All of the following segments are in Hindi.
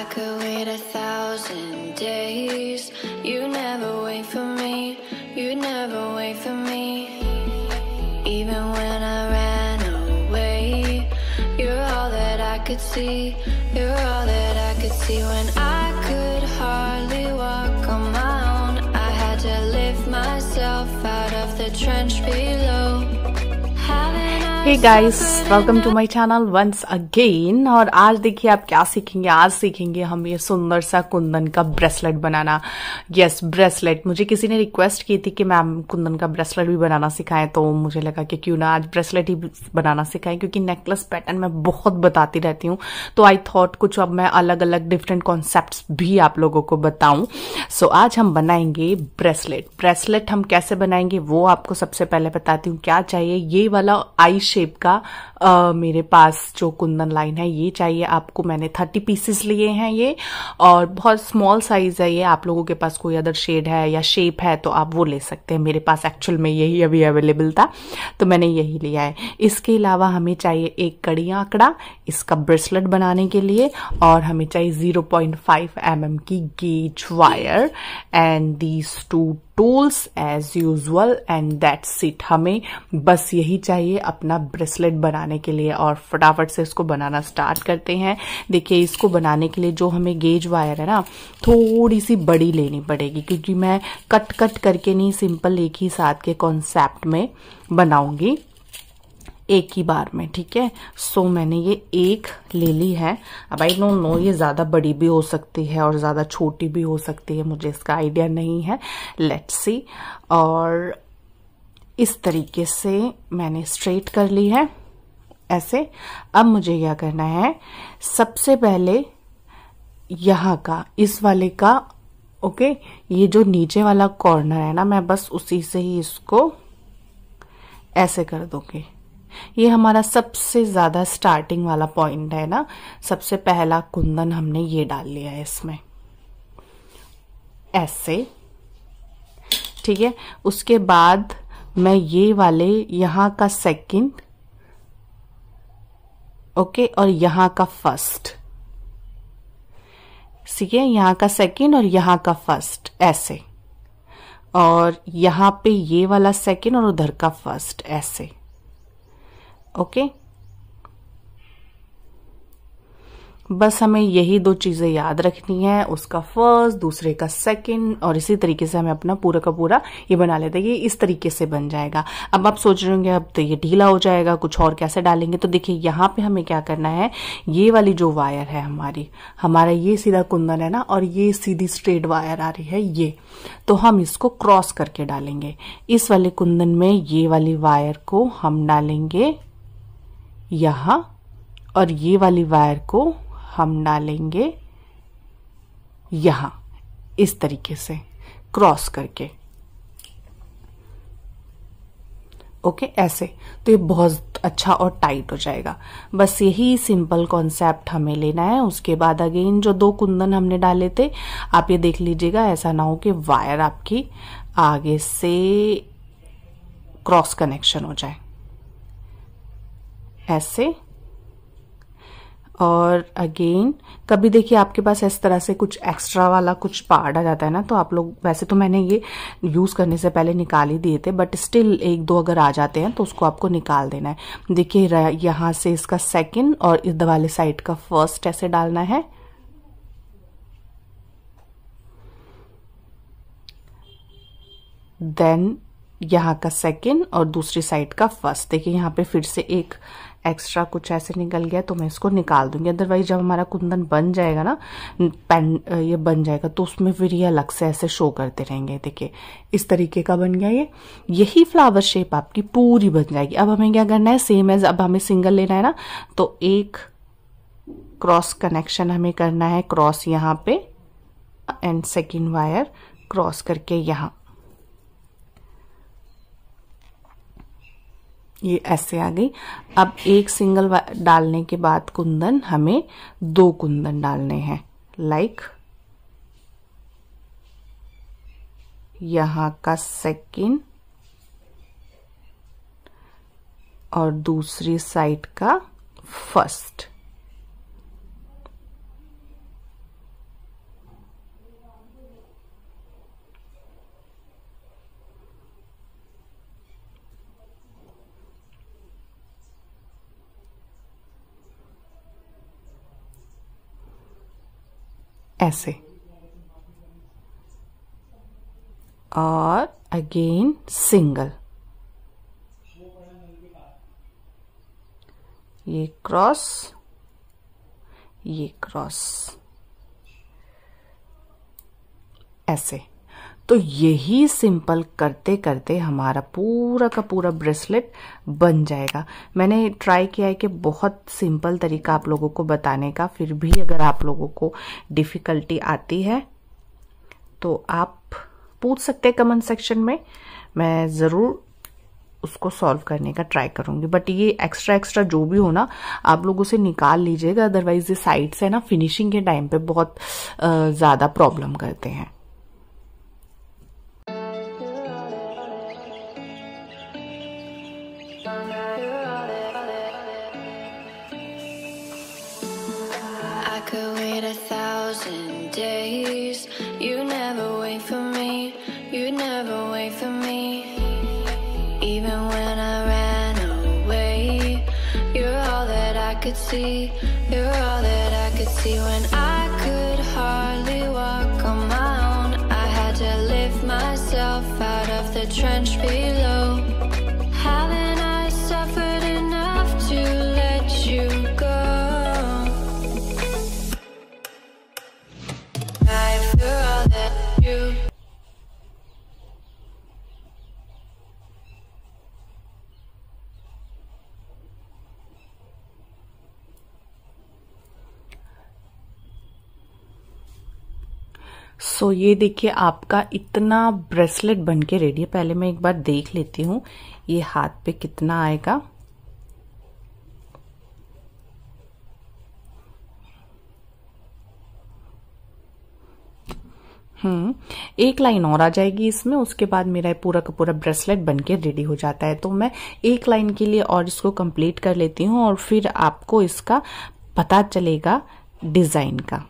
I could wait a thousand days. You never wait for me. You never wait for me. Even when I ran away, you're all that I could see. You're all that I could see when I could hardly walk on my own. I had to lift myself out of the trench below. Hey guys welcome to my channel once again और आज देखिए आप क्या सीखेंगे आज सीखेंगे हम ये सुंदर सा कुंदन का ब्रेसलेट बनाना यस yes, ब्रेसलेट मुझे किसी ने रिक्वेस्ट की थी कि मैम कुंदन का ब्रेसलेट भी बनाना सिखाएं तो मुझे लगा कि क्यों ना आज ब्रेसलेट ही बनाना सिखाएं क्योंकि नेकलेस पैटर्न मैं बहुत बताती रहती हूँ तो आई थॉट कुछ अब मैं अलग अलग डिफरेंट कॉन्सेप्ट भी आप लोगों को बताऊं सो so, आज हम बनाएंगे ब्रेसलेट ब्रेसलेट हम कैसे बनाएंगे वो आपको सबसे पहले बताती हूँ क्या चाहिए ये वाला आई शेप का आ, मेरे पास जो कुंदन लाइन है ये चाहिए आपको मैंने थर्टी पीसेस लिए हैं ये और बहुत स्मॉल साइज है ये आप लोगों के पास कोई अदर शेड है या शेप है तो आप वो ले सकते हैं मेरे पास एक्चुअल में यही अभी अवेलेबल था तो मैंने यही लिया है इसके अलावा हमें चाहिए एक कड़ी आंकड़ा इसका ब्रेसलेट बनाने के लिए और हमें चाहिए जीरो पॉइंट mm की gauge wire and these two tools as usual and that's it हमें बस यही चाहिए अपना ब्रेसलेट बनाने के लिए और फटाफट से इसको बनाना स्टार्ट करते हैं देखिए इसको बनाने के लिए जो हमें गेज वायर है ना थोड़ी सी बड़ी लेनी पड़ेगी क्योंकि मैं कट कट करके नहीं सिंपल एक ही साथ के कॉन्सेप्ट में बनाऊंगी एक ही बार में ठीक है सो मैंने ये एक ले ली है अब आई नो नो ये ज़्यादा बड़ी भी हो सकती है और ज़्यादा छोटी भी हो सकती है मुझे इसका आइडिया नहीं है लेट्स सी और इस तरीके से मैंने स्ट्रेट कर ली है ऐसे अब मुझे क्या करना है सबसे पहले यहाँ का इस वाले का ओके ये जो नीचे वाला कॉर्नर है ना मैं बस उसी से ही इसको ऐसे कर दूंगी ये हमारा सबसे ज़्यादा स्टार्टिंग वाला पॉइंट है ना सबसे पहला कुंदन हमने ये डाल लिया है इसमें ऐसे ठीक है उसके बाद मैं ये वाले यहां का सेकंड ओके और यहां का फर्स्ट ठीक है यहां का सेकंड और यहां का फर्स्ट ऐसे और यहां पे ये वाला सेकंड और उधर का फर्स्ट ऐसे ओके बस हमें यही दो चीज़ें याद रखनी है उसका फर्स्ट दूसरे का सेकंड और इसी तरीके से हमें अपना पूरा का पूरा ये बना लेते हैं ये इस तरीके से बन जाएगा अब आप सोच रहे होंगे अब तो ये ढीला हो जाएगा कुछ और कैसे डालेंगे तो देखिए यहाँ पे हमें क्या करना है ये वाली जो वायर है हमारी हमारा ये सीधा कुंदन है ना और ये सीधी स्ट्रेट वायर आ रही है ये तो हम इसको क्रॉस करके डालेंगे इस वाले कुंदन में ये वाली वायर को हम डालेंगे यहाँ और ये वाली वायर को हम डालेंगे यहाँ इस तरीके से क्रॉस करके ओके okay, ऐसे तो ये बहुत अच्छा और टाइट हो जाएगा बस यही सिंपल कॉन्सेप्ट हमें लेना है उसके बाद अगेन जो दो कुंदन हमने डाले थे आप ये देख लीजिएगा ऐसा ना हो कि वायर आपकी आगे से क्रॉस कनेक्शन हो जाए ऐसे और अगेन कभी देखिए आपके पास इस तरह से कुछ एक्स्ट्रा वाला कुछ पार्ट आ जाता है ना तो आप लोग वैसे तो मैंने ये यूज़ करने से पहले निकाल ही दिए थे बट स्टिल एक दो अगर आ जाते हैं तो उसको आपको निकाल देना है देखिए यहां से इसका सेकंड और इस वाले साइड का फर्स्ट ऐसे डालना है देन यहां का सेकंड और दूसरी साइड का फर्स्ट देखिए यहां पे फिर से एक एक्स्ट्रा कुछ ऐसे निकल गया तो मैं इसको निकाल दूंगी अदरवाइज जब हमारा कुंदन बन जाएगा ना पेन ये बन जाएगा तो उसमें फिर ये अलग से ऐसे शो करते रहेंगे देखिए इस तरीके का बन गया ये यही फ्लावर शेप आपकी पूरी बन जाएगी अब हमें क्या करना है सेम एज अब हमें सिंगल लेना है ना तो एक क्रॉस कनेक्शन हमें करना है क्रॉस यहाँ पे एंड सेकेंड वायर क्रॉस करके यहाँ ये ऐसे आ गई अब एक सिंगल डालने के बाद कुंदन हमें दो कुंदन डालने हैं लाइक यहां का सेकंड और दूसरी साइड का फर्स्ट ऐसे और अगेन सिंगल ये क्रॉस ये क्रॉस ऐसे तो यही सिंपल करते करते हमारा पूरा का पूरा ब्रेसलेट बन जाएगा मैंने ट्राई किया है कि बहुत सिंपल तरीका आप लोगों को बताने का फिर भी अगर आप लोगों को डिफ़िकल्टी आती है तो आप पूछ सकते हैं कमेंट सेक्शन में मैं ज़रूर उसको सॉल्व करने का ट्राई करूंगी बट ये एक्स्ट्रा एक्स्ट्रा जो भी हो ना आप लोग उसे निकाल लीजिएगा अदरवाइज ये साइड्स है ना फिनिशिंग के टाइम पे बहुत ज़्यादा प्रॉब्लम करते हैं days. You never wait for me, you never wait for me. Even when I ran away, you're all that I could see, you're all that I could see when I could hardly walk on my own. I had to lift myself out of the trench below. So so, ये देखिए आपका इतना ब्रेसलेट बन के रेडी है पहले मैं एक बार देख लेती हूँ ये हाथ पे कितना आएगा हम्म एक लाइन और आ जाएगी इसमें उसके बाद मेरा पूरा का पूरा ब्रेसलेट बन के रेडी हो जाता है तो मैं एक लाइन के लिए और इसको कंप्लीट कर लेती हूँ और फिर आपको इसका पता चलेगा डिजाइन का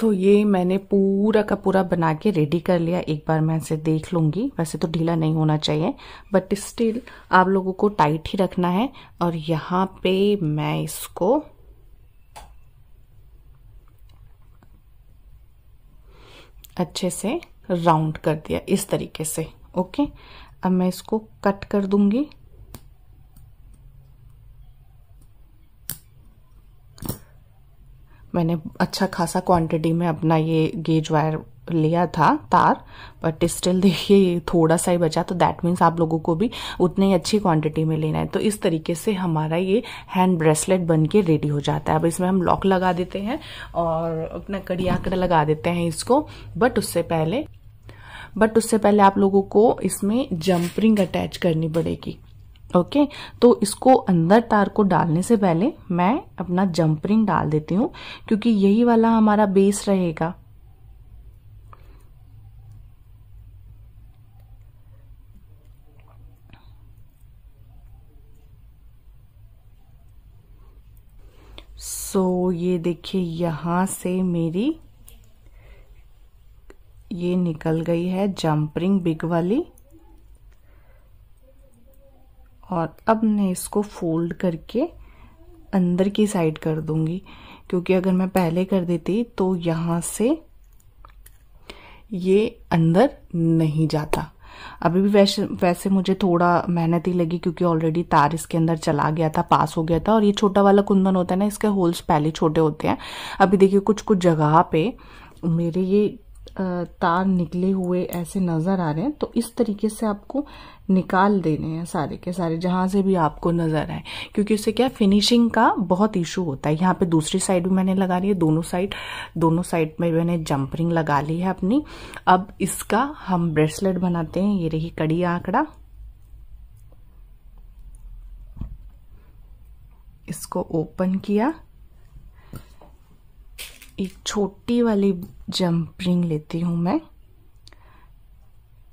सो so, ये मैंने पूरा का पूरा बना के रेडी कर लिया एक बार मैं इसे देख लूंगी वैसे तो ढीला नहीं होना चाहिए बट स्टिल आप लोगों को टाइट ही रखना है और यहाँ पे मैं इसको अच्छे से राउंड कर दिया इस तरीके से ओके अब मैं इसको कट कर दूंगी मैंने अच्छा खासा क्वांटिटी में अपना ये गेज वायर लिया था तार बट स्टिल देखिए थोड़ा सा ही बचा तो दैट मीन्स आप लोगों को भी उतनी ही अच्छी क्वांटिटी में लेना है तो इस तरीके से हमारा ये हैंड ब्रेसलेट बन के रेडी हो जाता है अब इसमें हम लॉक लगा देते हैं और अपना कड़ियाकड़ लगा देते हैं इसको बट उससे पहले बट उससे पहले आप लोगों को इसमें जंपरिंग अटैच करनी पड़ेगी ओके okay, तो इसको अंदर तार को डालने से पहले मैं अपना जंप रिंग डाल देती हूँ क्योंकि यही वाला हमारा बेस रहेगा सो so, ये देखिए यहां से मेरी ये निकल गई है जंप रिंग बिग वाली और अब मैं इसको फोल्ड करके अंदर की साइड कर दूंगी क्योंकि अगर मैं पहले कर देती तो यहाँ से ये अंदर नहीं जाता अभी भी वैसे वैसे मुझे थोड़ा मेहनत ही लगी क्योंकि ऑलरेडी तार इसके अंदर चला गया था पास हो गया था और ये छोटा वाला कुंदन होता है ना इसके होल्स पहले छोटे होते हैं अभी देखिए कुछ कुछ जगह पे मेरे ये तार निकले हुए ऐसे नज़र आ रहे हैं तो इस तरीके से आपको निकाल देने हैं सारे के सारे जहाँ से भी आपको नज़र आए क्योंकि उससे क्या फिनिशिंग का बहुत इशू होता है यहाँ पे दूसरी साइड भी मैंने लगा ली है दोनों साइड दोनों साइड में मैंने जंपरिंग लगा ली है अपनी अब इसका हम ब्रेसलेट बनाते हैं ये रही कड़ी आंकड़ा इसको ओपन किया एक छोटी वाली जंप रिंग लेती हूँ मैं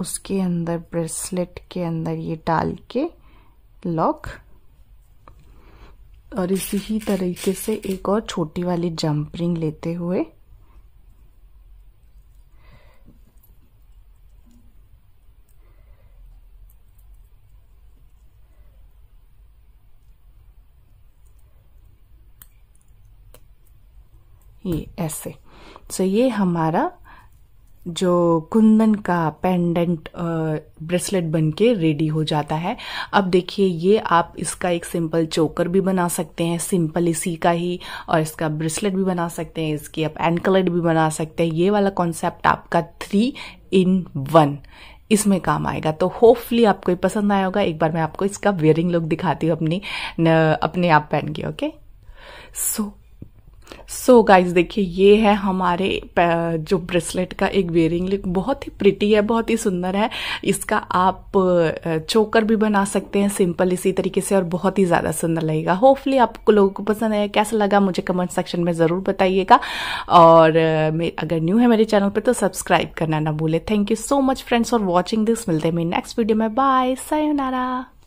उसके अंदर ब्रेसलेट के अंदर ये डाल के लॉक और इसी ही तरीके से एक और छोटी वाली जंप रिंग लेते हुए ये ऐसे सो ये हमारा जो कुंदन का पेंडेंट ब्रेसलेट बन के रेडी हो जाता है अब देखिए ये आप इसका एक सिंपल चोकर भी बना सकते हैं सिंपल इसी का ही और इसका ब्रेसलेट भी बना सकते हैं इसकी आप एंकलेट भी बना सकते हैं ये वाला कॉन्सेप्ट आपका थ्री इन वन इसमें काम आएगा तो होपफुली आपको ये पसंद आया होगा एक बार मैं आपको इसका वेयरिंग लुक दिखाती हूँ अपनी अपने आप पहन के okay so so so guys देखिए ये है हमारे जो ब्रेसलेट का एक वेयरिंग लुक बहुत ही प्रिटी है बहुत ही सुंदर है इसका आप चोकर भी बना सकते हैं सिंपल इसी तरीके से और बहुत ही ज़्यादा सुंदर लगेगा होपफुली आपको लोगों को पसंद आया कैसा लगा मुझे कमेंट सेक्शन में ज़रूर बताइएगा और अगर न्यू है मेरे चैनल पर तो सब्सक्राइब करना ना भूले thank you so much friends for watching this मिलते हैं मेरी नेक्स्ट वीडियो में बाय सायोनारा